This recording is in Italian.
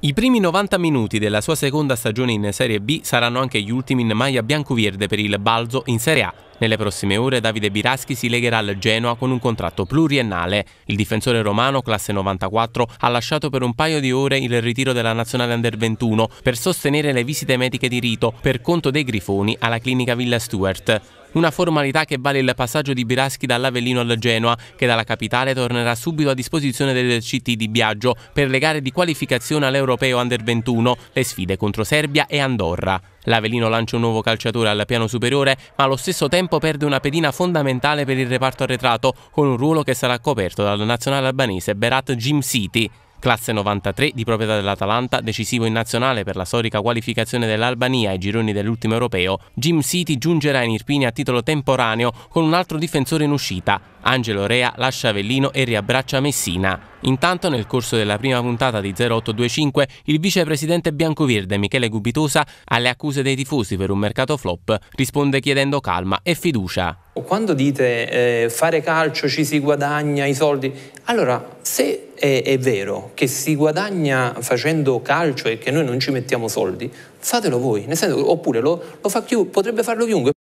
I primi 90 minuti della sua seconda stagione in Serie B saranno anche gli ultimi in maglia bianco-verde per il Balzo in Serie A, nelle prossime ore Davide Biraschi si legherà al Genoa con un contratto pluriennale. Il difensore romano, classe 94, ha lasciato per un paio di ore il ritiro della nazionale under 21 per sostenere le visite mediche di rito per conto dei grifoni alla clinica Villa Stewart. Una formalità che vale il passaggio di Biraschi dall'Avellino al Genoa, che dalla capitale tornerà subito a disposizione del CT di Biagio per le gare di qualificazione all'Europeo Under 21, le sfide contro Serbia e Andorra. L'Avelino lancia un nuovo calciatore al piano superiore, ma allo stesso tempo perde una pedina fondamentale per il reparto arretrato, con un ruolo che sarà coperto dal nazionale albanese Berat Jim City. Classe 93 di proprietà dell'Atalanta, decisivo in nazionale per la storica qualificazione dell'Albania ai gironi dell'ultimo europeo, Jim City giungerà in Irpini a titolo temporaneo con un altro difensore in uscita. Angelo Rea lascia Avellino e riabbraccia Messina. Intanto nel corso della prima puntata di 0825 il vicepresidente biancoverde Michele Gubitosa alle accuse dei tifosi per un mercato flop risponde chiedendo calma e fiducia. Quando dite eh, fare calcio ci si guadagna i soldi, allora se è, è vero che si guadagna facendo calcio e che noi non ci mettiamo soldi, fatelo voi, nel senso, oppure lo, lo fa chiunque, potrebbe farlo chiunque.